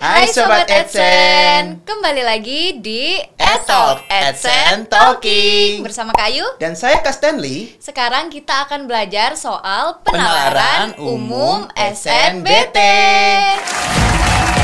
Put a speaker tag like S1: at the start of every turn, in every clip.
S1: Hai Sobat Edsen,
S2: kembali lagi di Talk, Edsen Talking bersama Kayu
S1: dan saya Kak Stanley.
S2: Sekarang kita akan belajar soal penalaran, penalaran umum SNBT. SNBT.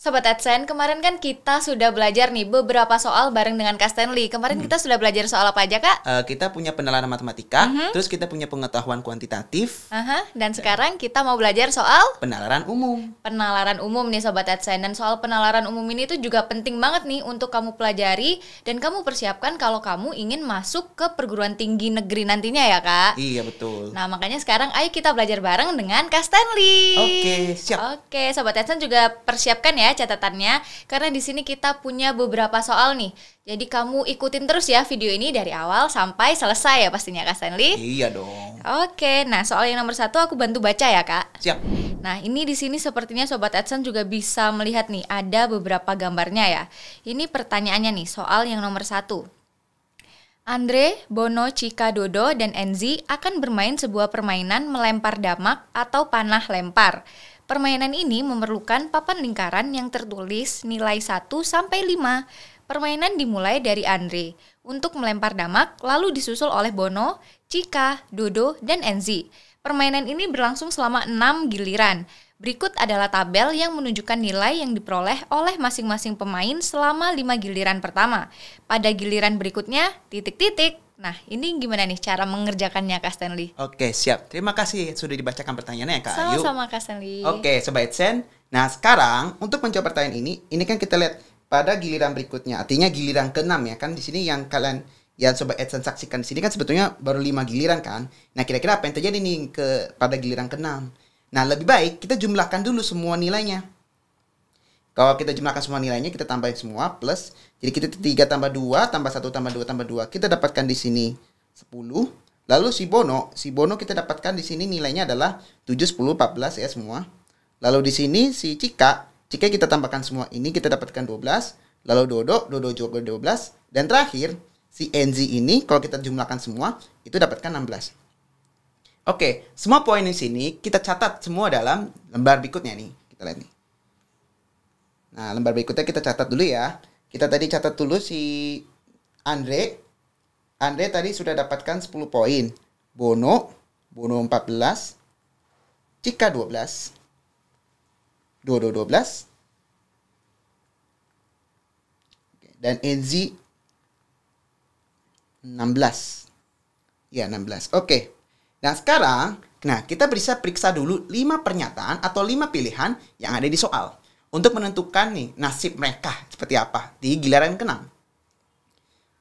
S2: Sobat AdSense, kemarin kan kita sudah belajar nih beberapa soal bareng dengan Kak Stanley. Kemarin hmm. kita sudah belajar soal apa aja, Kak?
S1: Uh, kita punya penalaran matematika, uh-huh. terus kita punya pengetahuan kuantitatif.
S2: Uh-huh. Dan sekarang kita mau belajar soal penalaran umum. Penalaran umum nih Sobat AdSense. Dan soal penalaran umum ini tuh juga penting banget nih untuk kamu pelajari dan kamu persiapkan kalau kamu ingin masuk ke perguruan tinggi negeri nantinya ya, Kak?
S1: Iya, betul.
S2: Nah, makanya sekarang ayo kita belajar bareng dengan Kak Stanley. Oke, okay, siap. Oke, okay, Sobat AdSense juga persiapkan ya catatannya karena di sini kita punya beberapa soal nih. Jadi kamu ikutin terus ya video ini dari awal sampai selesai ya pastinya Kak Stanley. Iya dong. Oke, nah soal yang nomor satu aku bantu baca ya Kak. Siap. Nah ini di sini sepertinya Sobat Adsense juga bisa melihat nih ada beberapa gambarnya ya. Ini pertanyaannya nih soal yang nomor satu. Andre, Bono, Cika, Dodo, dan Enzi akan bermain sebuah permainan melempar damak atau panah lempar. Permainan ini memerlukan papan lingkaran yang tertulis nilai 1 sampai 5. Permainan dimulai dari Andre untuk melempar damak lalu disusul oleh Bono, Cika, Dodo, dan Enzi. Permainan ini berlangsung selama 6 giliran. Berikut adalah tabel yang menunjukkan nilai yang diperoleh oleh masing-masing pemain selama 5 giliran pertama. Pada giliran berikutnya, titik-titik. Nah, ini gimana nih cara mengerjakannya Kak Stanley?
S1: Oke, siap. Terima kasih sudah dibacakan pertanyaannya ya, Kak Ayu. Sama-sama
S2: Kak Stanley. Oke,
S1: Sobat Sen. Nah, sekarang untuk menjawab pertanyaan ini, ini kan kita lihat pada giliran berikutnya. Artinya giliran ke-6 ya kan di sini yang kalian yang sobat AdSense saksikan di sini kan sebetulnya baru lima giliran kan. Nah, kira-kira apa yang terjadi nih ke pada giliran ke-6? Nah, lebih baik kita jumlahkan dulu semua nilainya. Kalau kita jumlahkan semua nilainya, kita tambahin semua plus. Jadi kita 3 tambah 2, tambah 1, tambah 2, tambah 2. Kita dapatkan di sini 10. Lalu si Bono, si Bono kita dapatkan di sini nilainya adalah 7, 10, 14 ya semua. Lalu di sini si Cika, Cika kita tambahkan semua ini, kita dapatkan 12. Lalu Dodo, Dodo juga 12. Dan terakhir, si NZ ini kalau kita jumlahkan semua, itu dapatkan 16. Oke, semua poin di sini kita catat semua dalam lembar berikutnya nih. Kita lihat nih. Nah, lembar berikutnya kita catat dulu ya. Kita tadi catat dulu si Andre. Andre tadi sudah dapatkan 10 poin. Bono, Bono 14. Cika 12. Dodo 12. Dan Enzi 16. Ya, 16. Oke. Nah, sekarang, nah kita bisa periksa dulu 5 pernyataan atau 5 pilihan yang ada di soal untuk menentukan nih nasib mereka seperti apa di giliran keenam.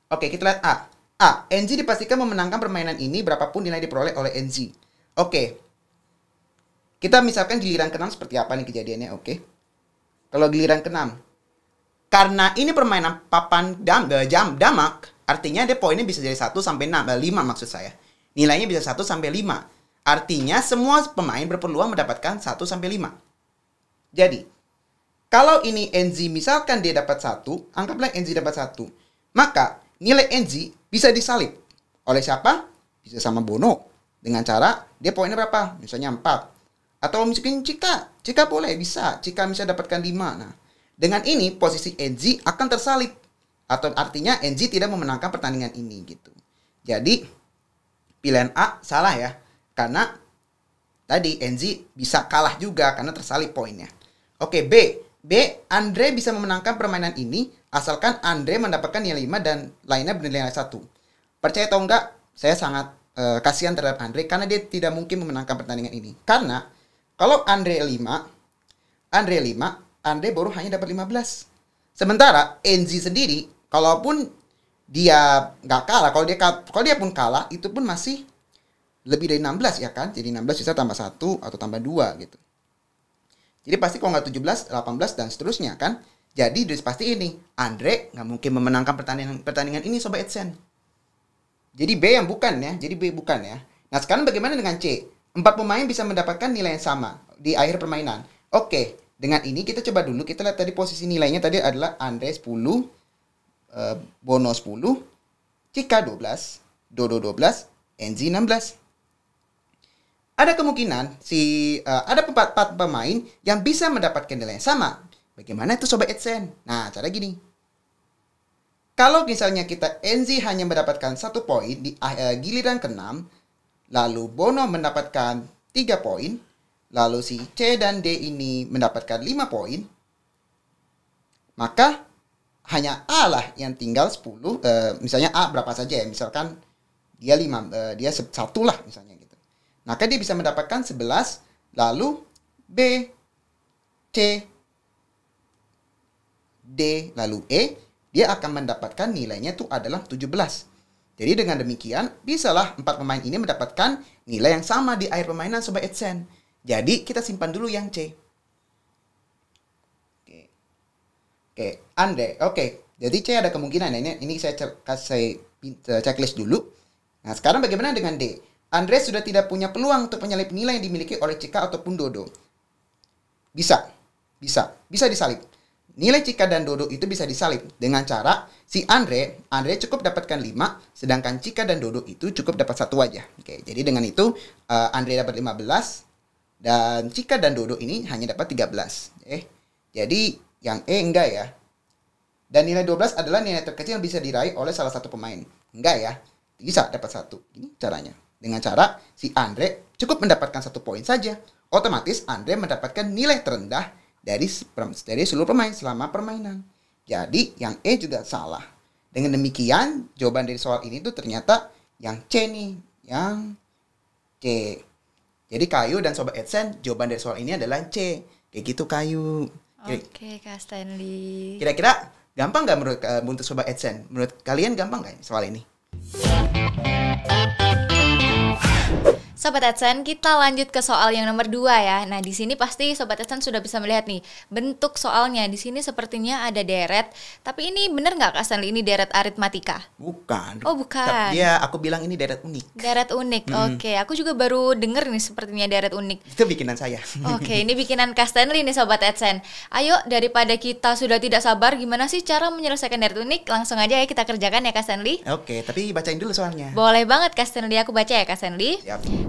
S1: Oke, kita lihat A. A. NG dipastikan memenangkan permainan ini berapapun nilai diperoleh oleh NG. Oke. Kita misalkan giliran keenam seperti apa nih kejadiannya, oke. Kalau giliran keenam. Karena ini permainan papan dam, eh, jam damak, artinya dia poinnya bisa jadi 1 sampai 6, 5 eh, maksud saya. Nilainya bisa 1 sampai 5. Artinya semua pemain berpeluang mendapatkan 1 sampai 5. Jadi, kalau ini NZ misalkan dia dapat satu, anggaplah NZ dapat satu, maka nilai NZ bisa disalib. Oleh siapa? Bisa sama Bono. Dengan cara dia poinnya berapa? Misalnya 4. Atau misalkan Cika. Cika boleh, bisa. Cika bisa dapatkan 5. Nah, dengan ini posisi NZ akan tersalib. Atau artinya NZ tidak memenangkan pertandingan ini gitu. Jadi pilihan A salah ya. Karena tadi NZ bisa kalah juga karena tersalib poinnya. Oke, B B. Andre bisa memenangkan permainan ini asalkan Andre mendapatkan nilai 5 dan lainnya bernilai 1. Percaya atau enggak, saya sangat uh, kasihan terhadap Andre karena dia tidak mungkin memenangkan pertandingan ini. Karena kalau Andre 5, Andre 5, Andre baru hanya dapat 15. Sementara Enzi sendiri, kalaupun dia nggak kalah, kalau dia kalau dia pun kalah, itu pun masih lebih dari 16 ya kan? Jadi 16 bisa tambah satu atau tambah dua gitu. Jadi pasti kalau nggak 17, 18 dan seterusnya kan. Jadi dari pasti ini Andre nggak mungkin memenangkan pertandingan pertandingan ini sobat Edsen. Jadi B yang bukan ya, jadi B bukan ya. Nah sekarang bagaimana dengan C? Empat pemain bisa mendapatkan nilai yang sama di akhir permainan. Oke, dengan ini kita coba dulu kita lihat tadi posisi nilainya tadi adalah Andre 10, eh, Bono 10, Cika 12, Dodo 12, Enzi 16 ada kemungkinan si uh, ada empat, empat pemain yang bisa mendapatkan nilai yang sama. Bagaimana itu sobat AdSense? Nah, cara gini. Kalau misalnya kita Enzi hanya mendapatkan satu poin di uh, giliran keenam, lalu Bono mendapatkan tiga poin, lalu si C dan D ini mendapatkan lima poin, maka hanya A lah yang tinggal 10, uh, eh, misalnya A berapa saja ya, misalkan dia 5, uh, dia 1 lah misalnya maka dia bisa mendapatkan 11 lalu B, C, D lalu E, dia akan mendapatkan nilainya itu adalah 17. Jadi dengan demikian, bisalah empat pemain ini mendapatkan nilai yang sama di akhir permainan Sobat Edsen. Jadi kita simpan dulu yang C. Oke, oke Andre, oke. Jadi C ada kemungkinan, ya, ini, ini saya kasih eh, checklist dulu. Nah sekarang bagaimana dengan D? Andre sudah tidak punya peluang untuk menyalip nilai yang dimiliki oleh Cika ataupun Dodo. Bisa, bisa, bisa disalip. Nilai Cika dan Dodo itu bisa disalip dengan cara si Andre, Andre cukup dapatkan 5, sedangkan Cika dan Dodo itu cukup dapat satu aja. Oke, jadi dengan itu uh, Andre dapat 15 dan Cika dan Dodo ini hanya dapat 13. Eh, jadi yang E enggak ya. Dan nilai 12 adalah nilai terkecil yang bisa diraih oleh salah satu pemain. Enggak ya. Bisa dapat satu. Ini caranya. Dengan cara si Andre cukup mendapatkan satu poin saja. Otomatis Andre mendapatkan nilai terendah dari, dari seluruh pemain selama permainan. Jadi yang E juga salah. Dengan demikian jawaban dari soal ini tuh ternyata yang C nih, yang C. Jadi Kayu dan Sobat Edsen jawaban dari soal ini adalah C. Kayak gitu Kayu. Oke
S2: okay, Kak Stanley. Kira-kira
S1: gampang nggak menurut uh, eh, menurut Sobat Edsen? Menurut kalian gampang nggak soal ini?
S2: Sobat Edson, kita lanjut ke soal yang nomor dua ya. Nah, di sini pasti Sobat Edson sudah bisa melihat nih bentuk soalnya. Di sini sepertinya ada deret, tapi ini benar nggak Kak Stanley ini deret aritmatika?
S1: Bukan. Oh,
S2: bukan. Iya,
S1: aku bilang ini deret unik.
S2: Deret unik. hmm. Oke, aku juga baru denger nih sepertinya deret unik.
S1: Itu bikinan saya. Oke,
S2: ini bikinan Kak Stanley nih Sobat Edson. Ayo daripada kita sudah tidak sabar, gimana sih cara menyelesaikan deret unik? Langsung aja ya kita kerjakan ya Kak Stanley.
S1: Oke, okay, tapi bacain dulu soalnya.
S2: Boleh banget Kak Stanley, aku baca ya Kak Stanley. Yap.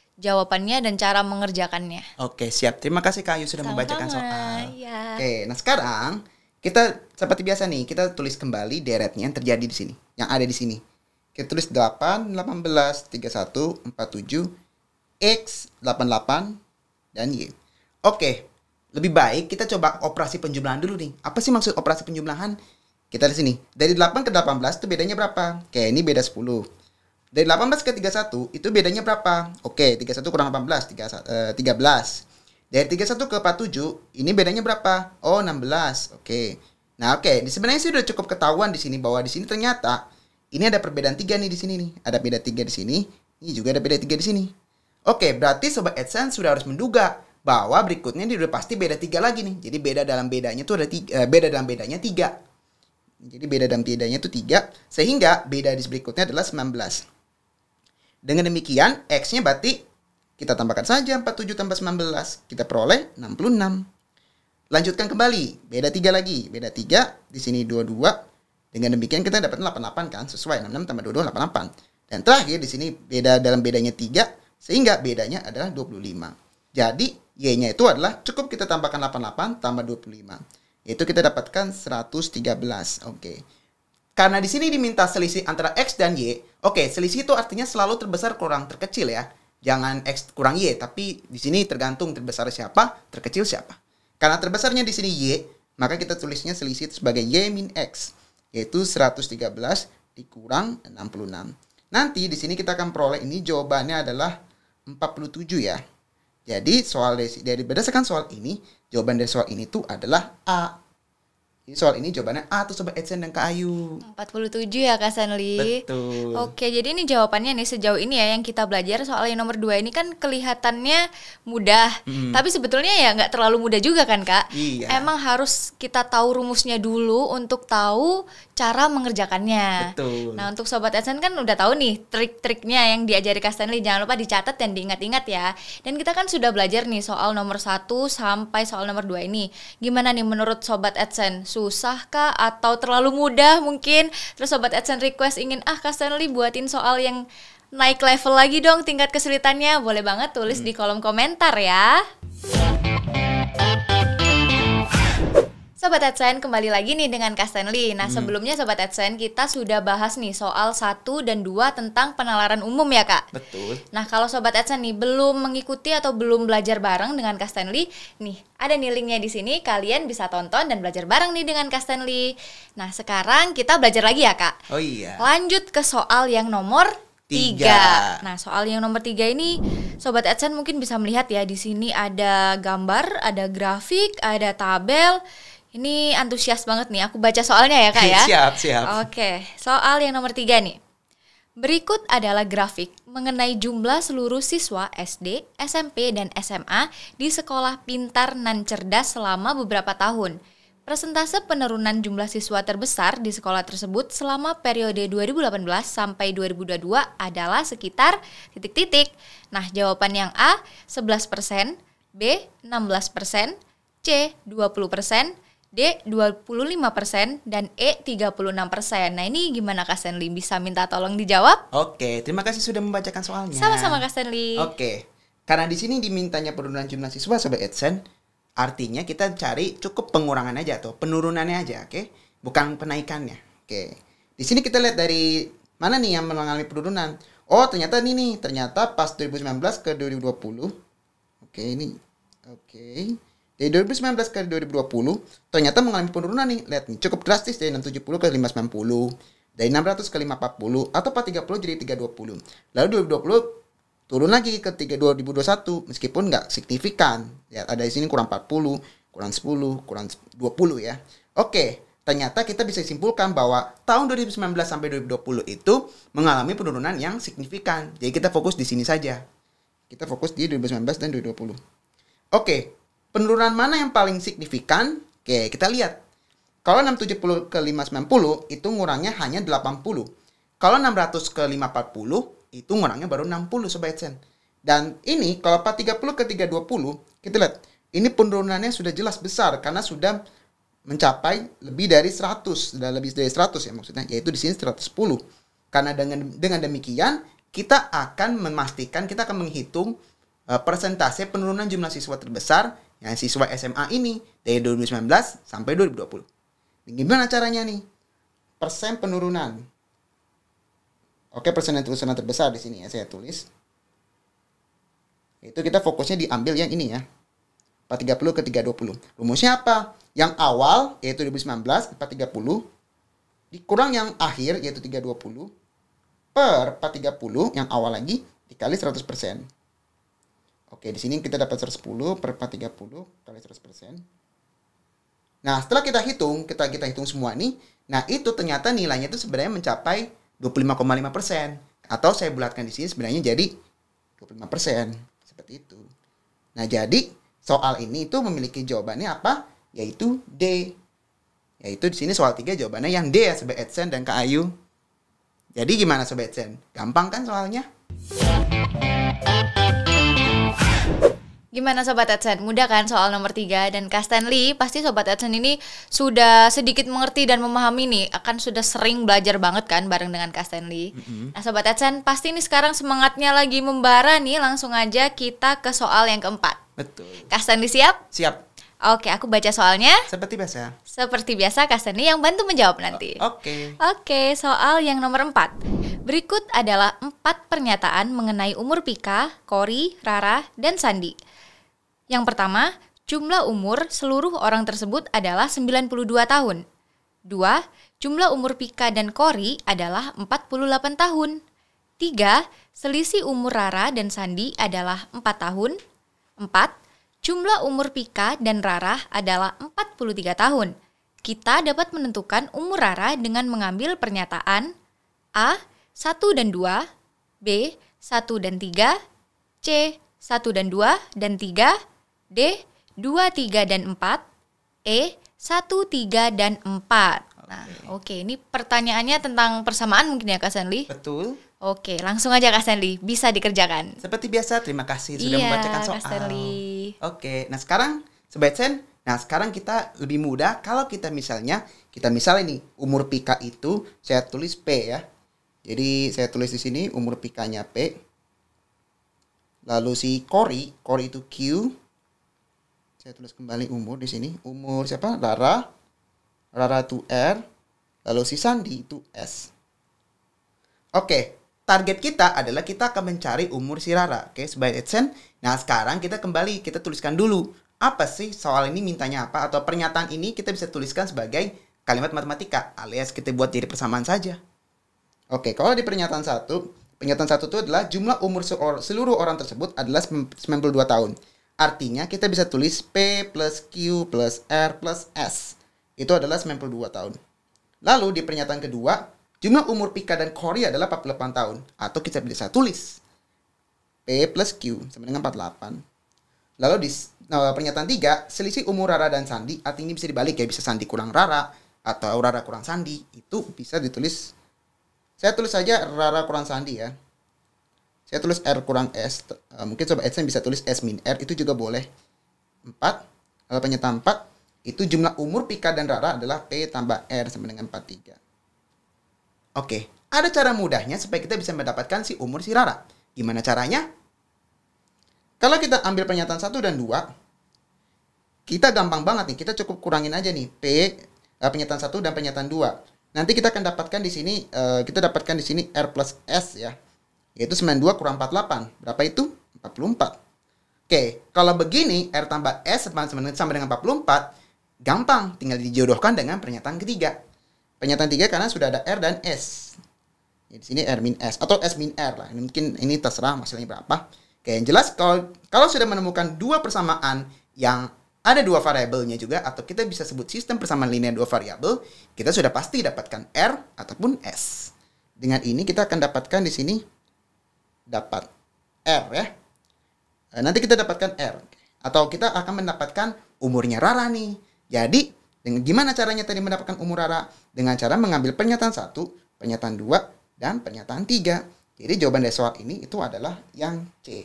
S2: jawabannya dan cara mengerjakannya.
S1: Oke, siap. Terima kasih Kak Ayu sudah Sama-sama. membacakan soal.
S2: Ya. Oke,
S1: nah sekarang kita seperti biasa nih, kita tulis kembali deretnya yang terjadi di sini, yang ada di sini. Kita tulis 8, 18, 31, 47, X, 88, dan Y. Oke, lebih baik kita coba operasi penjumlahan dulu nih. Apa sih maksud operasi penjumlahan? Kita di sini. Dari 8 ke 18 itu bedanya berapa? Kayak ini beda 10. Dari 18 ke 31 itu bedanya berapa? Oke, 31 kurang 18, 3, eh, 13. Dari 31 ke 47 ini bedanya berapa? Oh, 16. Oke. Nah, oke, sebenarnya sih udah cukup ketahuan di sini bahwa di sini ternyata ini ada perbedaan tiga nih di sini nih. Ada beda tiga di sini, ini juga ada beda tiga di sini. Oke, berarti sobat AdSense sudah harus menduga bahwa berikutnya ini sudah pasti beda tiga lagi nih. Jadi beda dalam bedanya tuh ada tiga, eh, beda dalam bedanya tiga. Jadi beda dalam bedanya tuh tiga, sehingga beda di berikutnya adalah 19. Dengan demikian, X-nya berarti kita tambahkan saja 47 tambah 19. Kita peroleh 66. Lanjutkan kembali. Beda 3 lagi. Beda 3. Di sini 22. Dengan demikian kita dapat 88 kan. Sesuai 66 tambah 22, 88. Dan terakhir di sini beda dalam bedanya 3. Sehingga bedanya adalah 25. Jadi Y-nya itu adalah cukup kita tambahkan 88 tambah 25. Yaitu kita dapatkan 113. Oke. Okay. Karena di sini diminta selisih antara X dan Y, oke, selisih itu artinya selalu terbesar kurang terkecil ya. Jangan X kurang Y, tapi di sini tergantung terbesar siapa, terkecil siapa. Karena terbesarnya di sini Y, maka kita tulisnya selisih itu sebagai Y min X, yaitu 113 dikurang 66. Nanti di sini kita akan peroleh ini jawabannya adalah 47 ya. Jadi soal dari, dari berdasarkan soal ini, jawaban dari soal ini tuh adalah A. Jadi soal ini jawabannya A tuh sobat Edsen dan Kak Ayu.
S2: 47 ya Kak Sanli.
S1: Betul. Oke,
S2: jadi ini jawabannya nih sejauh ini ya yang kita belajar soal yang nomor dua ini kan kelihatannya mudah, mm. tapi sebetulnya ya nggak terlalu mudah juga kan Kak? Iya. Emang harus kita tahu rumusnya dulu untuk tahu cara mengerjakannya. Betul. Nah, untuk sobat Edsen kan udah tahu nih trik-triknya yang diajari Kak Sanli Jangan lupa dicatat dan diingat-ingat ya. Dan kita kan sudah belajar nih soal nomor satu sampai soal nomor dua ini. Gimana nih menurut sobat Edsen susahkah atau terlalu mudah mungkin terus sobat adsense request ingin ah Kak Stanley buatin soal yang naik level lagi dong tingkat kesulitannya boleh banget tulis hmm. di kolom komentar ya. Sobat AdSense kembali lagi nih dengan Kastenli. Nah, hmm. sebelumnya Sobat AdSense kita sudah bahas nih soal 1 dan 2 tentang penalaran umum ya, Kak. Betul. Nah, kalau Sobat AdSense nih belum mengikuti atau belum belajar bareng dengan Kastenli, nih ada nih linknya di sini, kalian bisa tonton dan belajar bareng nih dengan Kastenli. Nah, sekarang kita belajar lagi ya, Kak. Oh iya. Lanjut ke soal yang nomor tiga. Nah, soal yang nomor tiga ini, sobat AdSense mungkin bisa melihat ya di sini ada gambar, ada grafik, ada tabel. Ini antusias banget nih, aku baca soalnya ya kak ya. siap, siap. Oke, soal yang nomor tiga nih. Berikut adalah grafik mengenai jumlah seluruh siswa SD, SMP, dan SMA di sekolah pintar nan cerdas selama beberapa tahun. Persentase penurunan jumlah siswa terbesar di sekolah tersebut selama periode 2018 sampai 2022 adalah sekitar titik-titik. Nah, jawaban yang A 11%, B 16%, C 20%, D 25% dan E 36%. Nah, ini gimana Kak Stanley bisa minta tolong dijawab?
S1: Oke, terima kasih sudah membacakan soalnya. Sama-sama Kak Stanley. Oke. Karena di sini dimintanya penurunan jumlah siswa sobat AdSense, artinya kita cari cukup pengurangan aja atau penurunannya aja, oke? Bukan penaikannya. Oke. Di sini kita lihat dari mana nih yang mengalami penurunan? Oh, ternyata ini nih, ternyata pas 2019 ke 2020. Oke, ini. Oke. Okay dari 2019 ke 2020 ternyata mengalami penurunan nih. Lihat nih, cukup drastis dari 670 ke 590. Dari 600 ke 540 atau 430 jadi 320. Lalu 2020 turun lagi ke 3, 2021 meskipun nggak signifikan. Lihat ada di sini kurang 40, kurang 10, kurang 20 ya. Oke, ternyata kita bisa simpulkan bahwa tahun 2019 sampai 2020 itu mengalami penurunan yang signifikan. Jadi kita fokus di sini saja. Kita fokus di 2019 dan 2020. Oke, Penurunan mana yang paling signifikan? Oke, kita lihat. Kalau 670 ke 590 itu ngurangnya hanya 80. Kalau 600 ke 540 itu ngurangnya baru 60 sobat sen. Dan ini kalau 430 ke 320 kita lihat ini penurunannya sudah jelas besar karena sudah mencapai lebih dari 100, sudah lebih dari 100 ya maksudnya, yaitu di sini 110. Karena dengan dengan demikian kita akan memastikan kita akan menghitung uh, persentase penurunan jumlah siswa terbesar yang siswa SMA ini dari 2019 sampai 2020. Gimana caranya nih? Persen penurunan. Oke, persen yang tulisan terbesar di sini ya saya tulis. Itu kita fokusnya diambil yang ini ya. 430 ke 320. Rumusnya apa? Yang awal yaitu 2019 430 dikurang yang akhir yaitu 320 per 430 yang awal lagi dikali 100%. Oke, di sini kita dapat 110 per 430 kali 100%. Nah, setelah kita hitung, kita kita hitung semua nih. Nah, itu ternyata nilainya itu sebenarnya mencapai 25,5% atau saya bulatkan di sini sebenarnya jadi 25%, seperti itu. Nah, jadi soal ini itu memiliki jawabannya apa? Yaitu D. Yaitu di sini soal 3 jawabannya yang D ya Sobat Edsen dan Kak Ayu. Jadi gimana Sobat Edsen? Gampang kan
S2: soalnya? Gimana Sobat Edson? Mudah kan soal nomor tiga dan Kak Stanley pasti Sobat Edson ini sudah sedikit mengerti dan memahami nih akan sudah sering belajar banget kan bareng dengan Kak Stanley. Mm -hmm. Nah Sobat Edson pasti ini sekarang semangatnya lagi membara nih langsung aja kita ke soal yang keempat. Betul. Kak Stanley siap? Siap. Oke, aku baca soalnya. Seperti biasa. Seperti biasa, Kak yang bantu menjawab nanti. Oke. Oke, soal yang nomor 4. Berikut adalah empat pernyataan mengenai umur Pika, Kori, Rara, dan Sandi. Yang pertama, jumlah umur seluruh orang tersebut adalah 92 tahun. Dua, Jumlah umur Pika dan Kori adalah 48 tahun. Tiga, Selisih umur Rara dan Sandi adalah 4 tahun. Empat Jumlah umur Pika dan Rara adalah 43 tahun. Kita dapat menentukan umur Rara dengan mengambil pernyataan A. 1 dan 2, B. 1 dan 3, C. 1 dan 2 dan 3, D. 2, 3 dan 4, E. 1, 3 dan 4. Nah, oke, okay. ini pertanyaannya tentang persamaan mungkin ya Kak Sanli? Betul. Oke, langsung aja Kak Stanley, bisa dikerjakan.
S1: Seperti biasa, terima kasih sudah iya, membacakan soal. Kak
S2: Stanley.
S1: Oke, nah sekarang Sobat Sen, nah sekarang kita lebih mudah kalau kita misalnya, kita misalnya ini umur pika itu saya tulis P ya. Jadi saya tulis di sini umur pikanya P. Lalu si Kori, Kori itu Q. Saya tulis kembali umur di sini. Umur siapa? Rara. Rara itu R. Lalu si Sandi itu S. Oke, target kita adalah kita akan mencari umur si Rara. Oke, okay, sebagai Edson. Nah, sekarang kita kembali, kita tuliskan dulu. Apa sih soal ini mintanya apa? Atau pernyataan ini kita bisa tuliskan sebagai kalimat matematika. Alias kita buat jadi persamaan saja. Oke, okay, kalau di pernyataan satu, pernyataan satu itu adalah jumlah umur seluruh orang tersebut adalah 92 tahun. Artinya kita bisa tulis P plus Q plus R plus S. Itu adalah 92 tahun. Lalu di pernyataan kedua, Jumlah umur Pika dan Corey adalah 48 tahun atau kita bisa tulis P plus Q sama dengan 48. Lalu di nah, pernyataan 3, selisih umur Rara dan Sandi, artinya ini bisa dibalik ya, bisa Sandi kurang Rara atau Rara kurang Sandi, itu bisa ditulis. Saya tulis saja Rara kurang Sandi ya. Saya tulis R kurang S, eh, mungkin coba Edson bisa tulis S min R, itu juga boleh. 4, lalu pernyataan 4, itu jumlah umur Pika dan Rara adalah P tambah R sama dengan 43. Oke, ada cara mudahnya supaya kita bisa mendapatkan si umur si Rara. Gimana caranya? Kalau kita ambil pernyataan 1 dan 2, kita gampang banget nih. Kita cukup kurangin aja nih P eh, pernyataan 1 dan pernyataan 2. Nanti kita akan dapatkan di sini eh, kita dapatkan di sini R plus S ya. Yaitu 92 kurang 48. Berapa itu? 44. Oke, kalau begini R tambah S sama dengan 44, gampang, tinggal dijodohkan dengan pernyataan ketiga. Pernyataan tiga karena sudah ada R dan S. Ya, di sini R min S atau S min R lah. Ini mungkin ini terserah hasilnya berapa. Oke, yang jelas kalau kalau sudah menemukan dua persamaan yang ada dua variabelnya juga atau kita bisa sebut sistem persamaan linear dua variabel, kita sudah pasti dapatkan R ataupun S. Dengan ini kita akan dapatkan di sini dapat R ya. Eh, nanti kita dapatkan R atau kita akan mendapatkan umurnya Rara nih. Jadi dengan gimana caranya tadi mendapatkan umur rara? Dengan cara mengambil pernyataan satu, pernyataan dua, dan pernyataan tiga. Jadi jawaban dari soal ini itu adalah yang C.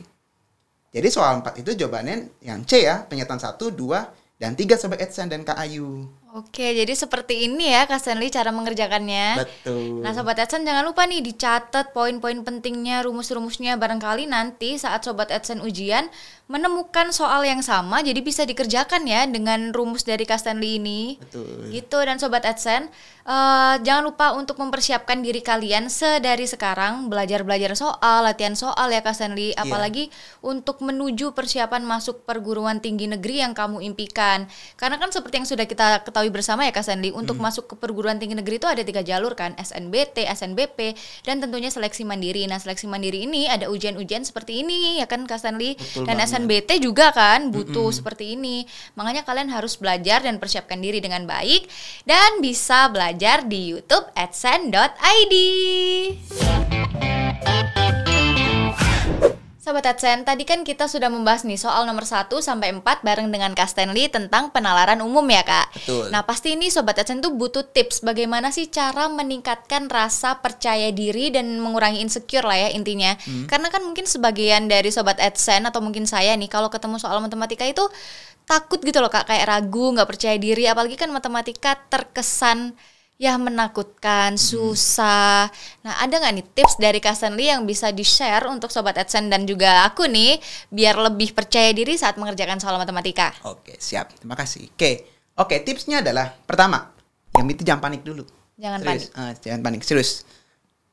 S1: Jadi soal empat itu jawabannya yang C ya, pernyataan satu, dua dan tiga sobat Edson dan Kak Ayu.
S2: Oke, jadi seperti ini ya Kak Stanley cara mengerjakannya. Betul. Nah Sobat AdSense jangan lupa nih dicatat poin-poin pentingnya, rumus-rumusnya barangkali nanti saat Sobat AdSense ujian menemukan soal yang sama jadi bisa dikerjakan ya dengan rumus dari Kak Stanley ini. Betul. Gitu dan Sobat AdSense uh, jangan lupa untuk mempersiapkan diri kalian sedari sekarang belajar-belajar soal, latihan soal ya Kak Stanley. Iya. Apalagi untuk menuju persiapan masuk perguruan tinggi negeri yang kamu impikan. Karena kan seperti yang sudah kita ketahui ketahui bersama ya Kak Sandy, untuk hmm. masuk ke perguruan tinggi negeri itu ada tiga jalur kan, SNBT, SNBP, dan tentunya seleksi mandiri. Nah seleksi mandiri ini ada ujian-ujian seperti ini ya kan Kak Sandy, dan banget. SNBT juga kan butuh hmm. seperti ini. Makanya kalian harus belajar dan persiapkan diri dengan baik dan bisa belajar di YouTube adsen.id. Yeah. Sobat AdSense, tadi kan kita sudah membahas nih soal nomor 1 sampai 4 bareng dengan Kak Stanley tentang penalaran umum ya Kak. Betul. Nah pasti ini Sobat AdSense tuh butuh tips bagaimana sih cara meningkatkan rasa percaya diri dan mengurangi insecure lah ya intinya. Hmm. Karena kan mungkin sebagian dari Sobat AdSense atau mungkin saya nih kalau ketemu soal matematika itu takut gitu loh Kak, kayak ragu, nggak percaya diri. Apalagi kan matematika terkesan ya menakutkan, hmm. susah. Nah, ada nggak nih tips dari Stanley yang bisa di-share untuk sobat Edsen dan juga aku nih biar lebih percaya diri saat mengerjakan soal matematika?
S1: Oke, siap. Terima kasih. Oke. Oke, tipsnya adalah pertama, yang itu jangan panik dulu. Jangan Serius. panik. Uh, jangan panik, serius.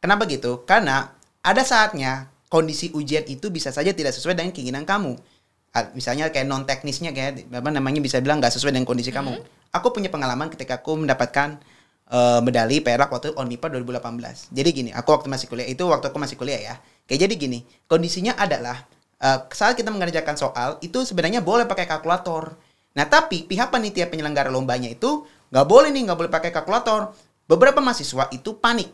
S1: Kenapa gitu? Karena ada saatnya kondisi ujian itu bisa saja tidak sesuai dengan keinginan kamu. Misalnya kayak non teknisnya kayak apa namanya bisa bilang nggak sesuai dengan kondisi mm -hmm. kamu. Aku punya pengalaman ketika aku mendapatkan uh, medali perak waktu Onipa 2018. Jadi gini, aku waktu masih kuliah itu waktu aku masih kuliah ya. Kayak jadi gini, kondisinya adalah uh, saat kita mengerjakan soal itu sebenarnya boleh pakai kalkulator. Nah tapi pihak panitia penyelenggara lombanya itu nggak boleh nih nggak boleh pakai kalkulator. Beberapa mahasiswa itu panik.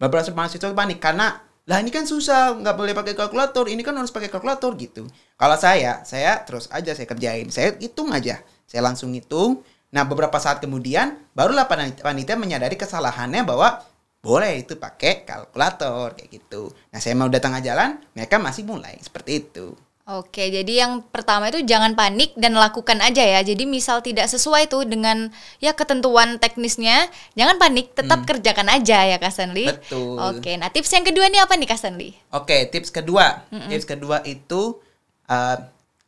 S1: Beberapa mahasiswa itu panik karena lah ini kan susah nggak boleh pakai kalkulator ini kan harus pakai kalkulator gitu kalau saya saya terus aja saya kerjain saya hitung aja saya langsung hitung Nah, beberapa saat kemudian barulah panitia menyadari kesalahannya bahwa boleh itu pakai kalkulator kayak gitu. Nah, saya mau datang ke jalan, mereka masih mulai seperti itu.
S2: Oke, jadi yang pertama itu jangan panik dan lakukan aja ya. Jadi misal tidak sesuai tuh dengan ya ketentuan teknisnya, jangan panik, tetap hmm. kerjakan aja ya Kak Sanli. Betul. Oke, nah tips yang kedua ini apa nih Kak Sanli?
S1: Oke, tips kedua. Mm -mm. Tips kedua itu uh,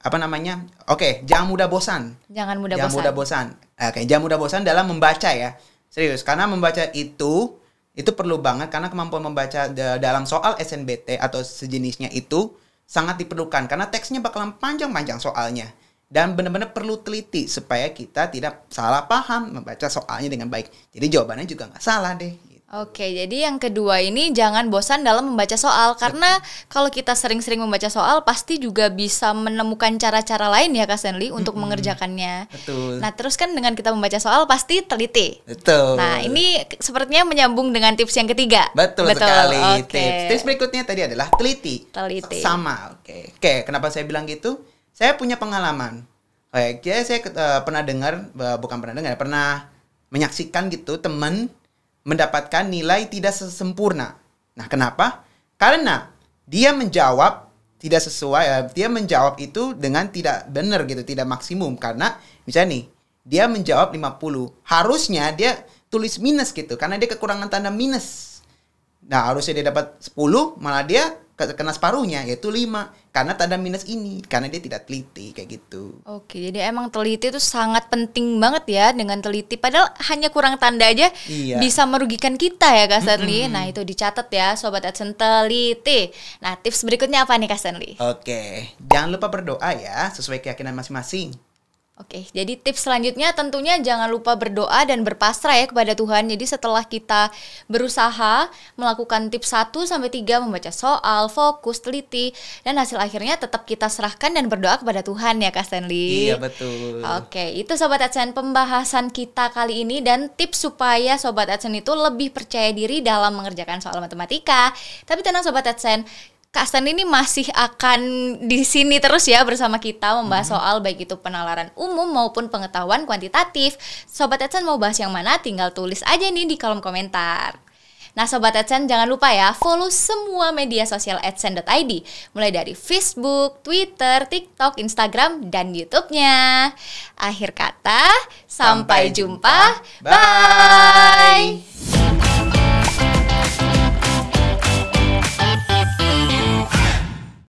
S1: apa namanya? Oke, jangan mudah bosan.
S2: Jangan mudah jangan bosan. Jangan mudah
S1: bosan. Oke, okay, jangan mudah bosan dalam membaca ya. Serius, karena membaca itu itu perlu banget karena kemampuan membaca dalam soal SNBT atau sejenisnya itu sangat diperlukan karena teksnya bakalan panjang-panjang soalnya dan benar-benar perlu teliti supaya kita tidak salah paham membaca soalnya dengan baik. Jadi jawabannya juga nggak
S2: salah deh. Oke, jadi yang kedua ini jangan bosan dalam membaca soal karena kalau kita sering-sering membaca soal pasti juga bisa menemukan cara-cara lain ya Kak Stanley untuk -hmm. mengerjakannya. Betul. Nah, terus kan dengan kita membaca soal pasti teliti.
S1: Betul. Nah, ini
S2: sepertinya menyambung dengan tips yang ketiga. Betul, Betul. sekali. Okay. Tips. Tips
S1: berikutnya tadi adalah teliti.
S2: Teliti. Sama, oke.
S1: Oke, kenapa saya bilang gitu? Saya punya pengalaman. Oke, saya uh, pernah dengar uh, bukan pernah dengar, pernah menyaksikan gitu teman mendapatkan nilai tidak sempurna. Nah, kenapa? Karena dia menjawab tidak sesuai, eh, dia menjawab itu dengan tidak benar gitu, tidak maksimum. Karena misalnya nih, dia menjawab 50. Harusnya dia tulis minus gitu, karena dia kekurangan tanda minus. Nah, harusnya dia dapat 10, malah dia kena separuhnya, yaitu 5 karena tanda minus ini karena dia tidak teliti kayak
S2: gitu. Oke, jadi emang teliti itu sangat penting banget ya dengan teliti. Padahal hanya kurang tanda aja iya. bisa merugikan kita ya Kak Stanley. Mm -hmm. Nah itu dicatat ya sobat Edson teliti. Nah tips berikutnya apa nih Kak Stanley?
S1: Oke, jangan lupa berdoa ya sesuai keyakinan masing-masing.
S2: Oke, jadi tips selanjutnya tentunya jangan lupa berdoa dan berpasrah ya kepada Tuhan. Jadi setelah kita berusaha melakukan tips 1 sampai 3 membaca soal, fokus, teliti dan hasil akhirnya tetap kita serahkan dan berdoa kepada Tuhan ya Kak Stanley. Iya, betul. Oke, itu sobat Adsen pembahasan kita kali ini dan tips supaya sobat Adsen itu lebih percaya diri dalam mengerjakan soal matematika. Tapi tenang sobat Adsen, Kak Stan ini masih akan di sini terus ya bersama kita membahas hmm. soal baik itu penalaran umum maupun pengetahuan kuantitatif. Sobat Edson mau bahas yang mana? Tinggal tulis aja nih di kolom komentar. Nah Sobat Edson jangan lupa ya follow semua media sosial AdSense.id Mulai dari Facebook, Twitter, TikTok, Instagram, dan YouTube-nya. Akhir kata, sampai, sampai jumpa, jumpa. Bye! Bye.